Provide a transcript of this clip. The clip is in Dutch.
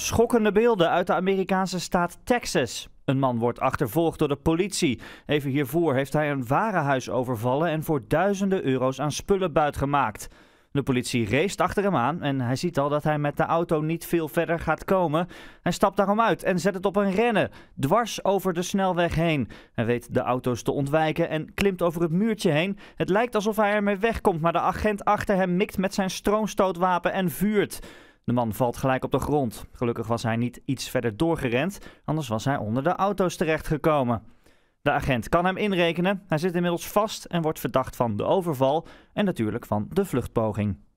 Schokkende beelden uit de Amerikaanse staat Texas. Een man wordt achtervolgd door de politie. Even hiervoor heeft hij een warenhuis overvallen en voor duizenden euro's aan spullen buitgemaakt. De politie race achter hem aan en hij ziet al dat hij met de auto niet veel verder gaat komen. Hij stapt daarom uit en zet het op een rennen, dwars over de snelweg heen. Hij weet de auto's te ontwijken en klimt over het muurtje heen. Het lijkt alsof hij ermee wegkomt, maar de agent achter hem mikt met zijn stroomstootwapen en vuurt. De man valt gelijk op de grond. Gelukkig was hij niet iets verder doorgerend, anders was hij onder de auto's terechtgekomen. De agent kan hem inrekenen. Hij zit inmiddels vast en wordt verdacht van de overval en natuurlijk van de vluchtpoging.